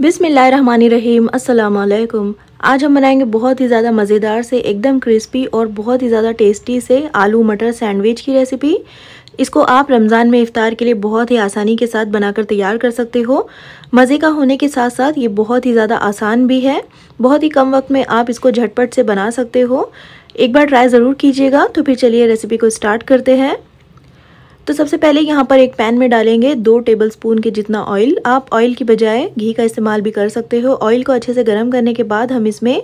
बिसमीम अल्लाम आज हम बनाएंगे बहुत ही ज़्यादा मज़ेदार से एकदम क्रिस्पी और बहुत ही ज़्यादा टेस्टी से आलू मटर सैंडविच की रेसिपी इसको आप रमज़ान में इफ़ार के लिए बहुत ही आसानी के साथ बनाकर तैयार कर सकते हो मज़े का होने के साथ साथ ये बहुत ही ज़्यादा आसान भी है बहुत ही कम वक्त में आप इसको झटपट से बना सकते हो एक बार ट्राई ज़रूर कीजिएगा तो फिर चलिए रेसिपी को स्टार्ट करते हैं तो सबसे पहले यहाँ पर एक पैन में डालेंगे दो टेबलस्पून के जितना ऑयल आप ऑयल की बजाय घी का इस्तेमाल भी कर सकते हो ऑयल को अच्छे से गर्म करने के बाद हम इसमें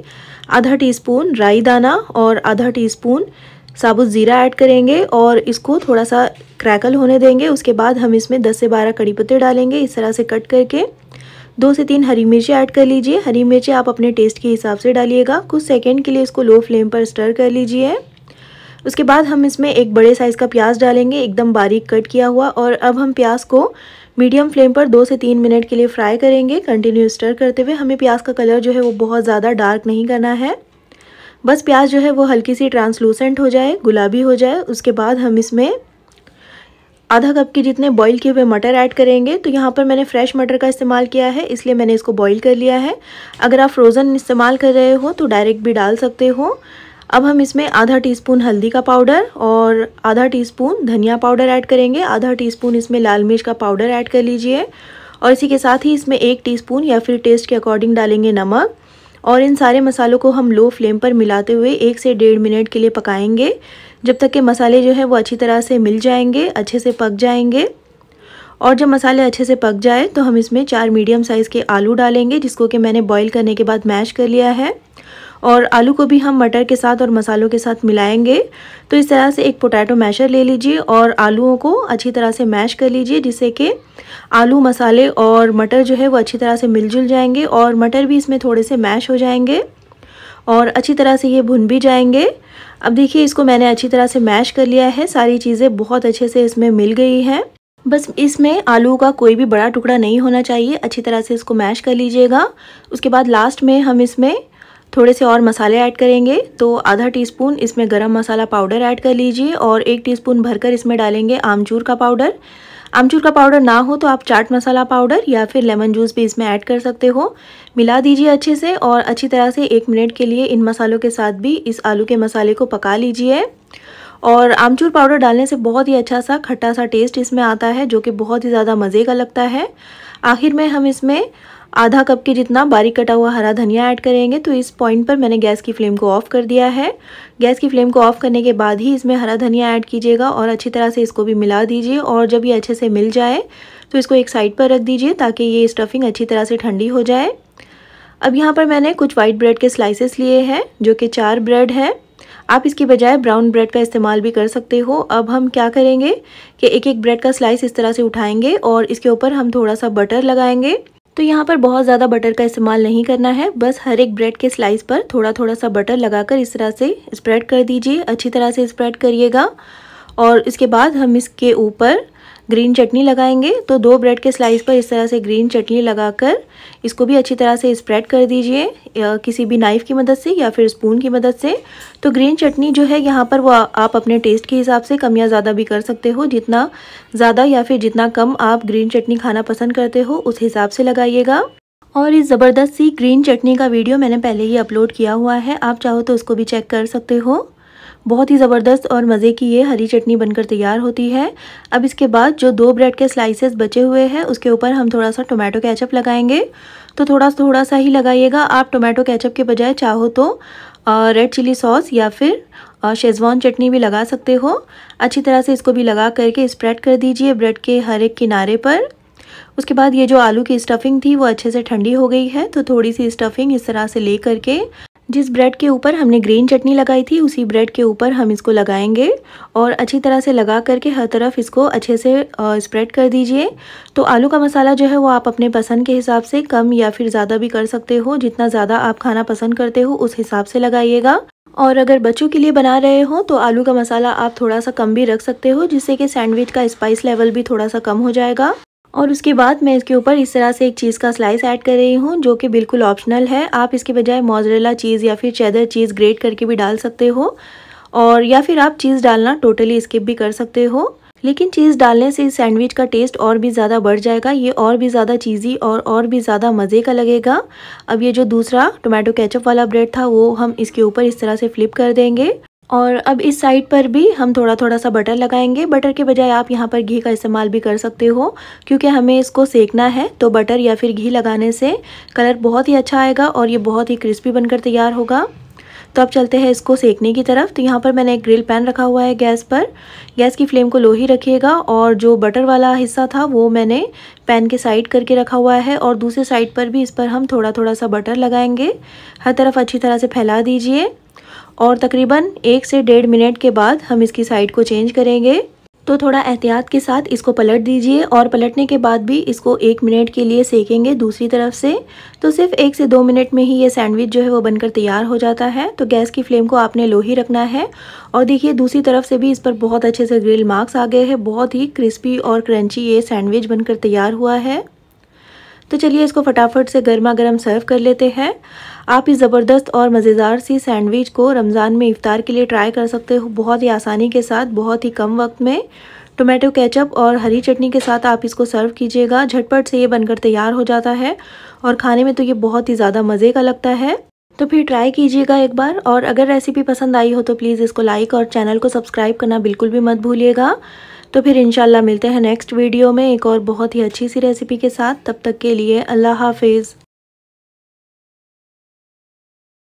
आधा टीस्पून राई दाना और आधा टीस्पून साबुत ज़ीरा ऐड करेंगे और इसको थोड़ा सा क्रैकल होने देंगे उसके बाद हम इसमें 10 से 12 कड़ी पत्ते डालेंगे इस तरह से कट करके दो से तीन हरी मिर्ची ऐड कर लीजिए हरी मिर्ची आप अपने टेस्ट के हिसाब से डालिएगा कुछ सेकेंड के लिए इसको लो फ्लेम पर स्टर कर लीजिए उसके बाद हम इसमें एक बड़े साइज़ का प्याज डालेंगे एकदम बारीक कट किया हुआ और अब हम प्याज को मीडियम फ्लेम पर दो से तीन मिनट के लिए फ्राई करेंगे कंटिन्यू स्टर करते हुए हमें प्याज का कलर जो है वो बहुत ज़्यादा डार्क नहीं करना है बस प्याज जो है वो हल्की सी ट्रांसलूसेंट हो जाए गुलाबी हो जाए उसके बाद हम इसमें आधा कप के जितने बॉईल किए हुए मटर ऐड करेंगे तो यहाँ पर मैंने फ्रेश मटर का इस्तेमाल किया है इसलिए मैंने इसको बॉईल कर लिया है अगर आप फ्रोज़न इस्तेमाल कर रहे हो तो डायरेक्ट भी डाल सकते हो अब हम इसमें आधा टीस्पून हल्दी का पाउडर और आधा टीस्पून धनिया पाउडर ऐड करेंगे आधा टीस्पून इसमें लाल मिर्च का पाउडर ऐड कर लीजिए और इसी के साथ ही इसमें एक टीस्पून या फिर टेस्ट के अकॉर्डिंग डालेंगे नमक और इन सारे मसालों को हम लो फ्लेम पर मिलाते हुए एक से डेढ़ मिनट के लिए पकाएंगे जब तक के मसाले जो है वो अच्छी तरह से मिल जाएंगे अच्छे से पक जाएंगे और जब मसाले अच्छे से पक जाए तो हम इसमें चार मीडियम साइज़ के आलू डालेंगे जिसको कि मैंने बॉईल करने के बाद मैश कर लिया है और आलू को भी हम मटर के साथ और मसालों के साथ मिलाएंगे तो इस तरह से एक पोटैटो मैशर ले लीजिए और आलूओं को अच्छी तरह से मैश कर लीजिए जिससे कि आलू मसाले और मटर जो है वो अच्छी तरह से मिलजुल जाएंगे और मटर भी इसमें थोड़े से मैश हो जाएंगे और अच्छी तरह से ये भुन भी जाएंगे अब देखिए इसको मैंने अच्छी तरह से मैश कर लिया है सारी चीज़ें बहुत अच्छे से इसमें मिल गई हैं बस इसमें आलू का कोई भी बड़ा टुकड़ा नहीं होना चाहिए अच्छी तरह से इसको मैश कर लीजिएगा उसके बाद लास्ट में हम इसमें थोड़े से और मसाले ऐड करेंगे तो आधा टीस्पून इसमें गरम मसाला पाउडर ऐड कर लीजिए और एक टीस्पून भरकर इसमें डालेंगे आमचूर का पाउडर आमचूर का पाउडर ना हो तो आप चाट मसाला पाउडर या फिर लेमन जूस भी इसमें ऐड कर सकते हो मिला दीजिए अच्छे से और अच्छी तरह से एक मिनट के लिए इन मसालों के साथ भी इस आलू के मसाले को पका लीजिए और आमचूर पाउडर डालने से बहुत ही अच्छा सा खट्टा सा टेस्ट इसमें आता है जो कि बहुत ही ज़्यादा मज़े का लगता है आखिर में हम इसमें आधा कप के जितना बारीक कटा हुआ हरा धनिया ऐड करेंगे तो इस पॉइंट पर मैंने गैस की फ्लेम को ऑफ़ कर दिया है गैस की फ्लेम को ऑफ़ करने के बाद ही इसमें हरा धनिया ऐड कीजिएगा और अच्छी तरह से इसको भी मिला दीजिए और जब ये अच्छे से मिल जाए तो इसको एक साइड पर रख दीजिए ताकि ये स्टफिंग अच्छी तरह से ठंडी हो जाए अब यहाँ पर मैंने कुछ वाइट ब्रेड के स्लाइसेस लिए हैं जो कि चार ब्रेड है आप इसकी बजाय ब्राउन ब्रेड का इस्तेमाल भी कर सकते हो अब हम क्या करेंगे कि एक एक ब्रेड का स्लाइस इस तरह से उठाएंगे और इसके ऊपर हम थोड़ा सा बटर लगाएंगे तो यहाँ पर बहुत ज़्यादा बटर का इस्तेमाल नहीं करना है बस हर एक ब्रेड के स्लाइस पर थोड़ा थोड़ा सा बटर लगाकर इस तरह से स्प्रेड कर दीजिए अच्छी तरह से स्प्रेड करिएगा और इसके बाद हम इसके ऊपर ग्रीन चटनी लगाएंगे तो दो ब्रेड के स्लाइस पर इस तरह से ग्रीन चटनी लगाकर इसको भी अच्छी तरह से स्प्रेड कर दीजिए किसी भी नाइफ़ की मदद से या फिर स्पून की मदद से तो ग्रीन चटनी जो है यहाँ पर वो आप अपने टेस्ट के हिसाब से कम या ज़्यादा भी कर सकते हो जितना ज़्यादा या फिर जितना कम आप ग्रीन चटनी खाना पसंद करते हो उस हिसाब से लगाइएगा और इस ज़बरदस्त सी ग्रीन चटनी का वीडियो मैंने पहले ही अपलोड किया हुआ है आप चाहो तो उसको भी चेक कर सकते हो बहुत ही ज़बरदस्त और मज़े की ये हरी चटनी बनकर तैयार होती है अब इसके बाद जो दो ब्रेड के स्लाइसेस बचे हुए हैं उसके ऊपर हम थोड़ा सा टोमेटो कैचअप लगाएंगे तो थोड़ा थोड़ा सा ही लगाइएगा आप टोमेटो कैचअप के बजाय चाहो तो रेड चिली सॉस या फिर शेजवान चटनी भी लगा सकते हो अच्छी तरह से इसको भी लगा करके स्प्रेड कर दीजिए ब्रेड के हर एक किनारे पर उसके बाद ये जो आलू की स्टफिंग थी वो अच्छे से ठंडी हो गई है तो थोड़ी सी स्टफिंग इस तरह से ले करके जिस ब्रेड के ऊपर हमने ग्रीन चटनी लगाई थी उसी ब्रेड के ऊपर हम इसको लगाएंगे और अच्छी तरह से लगा करके हर तरफ इसको अच्छे से स्प्रेड कर दीजिए तो आलू का मसाला जो है वो आप अपने पसंद के हिसाब से कम या फिर ज़्यादा भी कर सकते हो जितना ज़्यादा आप खाना पसंद करते हो उस हिसाब से लगाइएगा और अगर बच्चों के लिए बना रहे हो तो आलू का मसाला आप थोड़ा सा कम भी रख सकते हो जिससे कि सैंडविच का स्पाइस लेवल भी थोड़ा सा कम हो जाएगा और उसके बाद मैं इसके ऊपर इस तरह से एक चीज़ का स्लाइस ऐड कर रही हूँ जो कि बिल्कुल ऑप्शनल है आप इसके बजाय मोजरेला चीज़ या फिर चैदर चीज़ ग्रेट करके भी डाल सकते हो और या फिर आप चीज़ डालना टोटली स्किप भी कर सकते हो लेकिन चीज़ डालने से इस सैंडविच का टेस्ट और भी ज़्यादा बढ़ जाएगा ये और भी ज़्यादा चीज़ी और और भी ज़्यादा मज़े का लगेगा अब ये जो दूसरा टोमेटो केचप वाला ब्रेड था वो हम इसके ऊपर इस तरह से फ्लिप कर देंगे और अब इस साइड पर भी हम थोड़ा थोड़ा सा बटर लगाएंगे बटर के बजाय आप यहाँ पर घी का इस्तेमाल भी कर सकते हो क्योंकि हमें इसको सेकना है तो बटर या फिर घी लगाने से कलर बहुत ही अच्छा आएगा और ये बहुत ही क्रिस्पी बनकर तैयार होगा तो अब चलते हैं इसको सेकने की तरफ तो यहाँ पर मैंने एक ग्रिल पैन रखा हुआ है गैस पर गैस की फ्लेम को लो ही रखिएगा और जो बटर वाला हिस्सा था वो मैंने पैन के साइड करके रखा हुआ है और दूसरे साइड पर भी इस पर हम थोड़ा थोड़ा सा बटर लगाएंगे हर तरफ अच्छी तरह से फैला दीजिए और तकरीबन एक से डेढ़ मिनट के बाद हम इसकी साइड को चेंज करेंगे तो थोड़ा एहतियात के साथ इसको पलट दीजिए और पलटने के बाद भी इसको एक मिनट के लिए सेकेंगे दूसरी तरफ से तो सिर्फ एक से दो मिनट में ही ये सैंडविच जो है वो बनकर तैयार हो जाता है तो गैस की फ्लेम को आपने लो ही रखना है और देखिए दूसरी तरफ से भी इस पर बहुत अच्छे से ग्रिल मार्क्स आ गए हैं बहुत ही क्रिस्पी और क्रंची ये सैंडविच बनकर तैयार हुआ है तो चलिए इसको फटाफट से गर्मा गर्म सर्व कर लेते हैं आप इस ज़बरदस्त और मज़ेदार सी सैंडविच को रमज़ान में इफ़ार के लिए ट्राई कर सकते हो बहुत ही आसानी के साथ बहुत ही कम वक्त में टोमेटो केचप और हरी चटनी के साथ आप इसको सर्व कीजिएगा झटपट से ये बनकर तैयार हो जाता है और खाने में तो ये बहुत ही ज़्यादा मज़े का लगता है तो फिर ट्राई कीजिएगा एक बार और अगर रेसिपी पसंद आई हो तो प्लीज़ इसको लाइक और चैनल को सब्सक्राइब करना बिल्कुल भी मत भूलिएगा तो फिर इंशाल्लाह मिलते हैं नेक्स्ट वीडियो में एक और बहुत ही अच्छी सी रेसिपी के साथ तब तक के लिए अल्लाह हाफिज़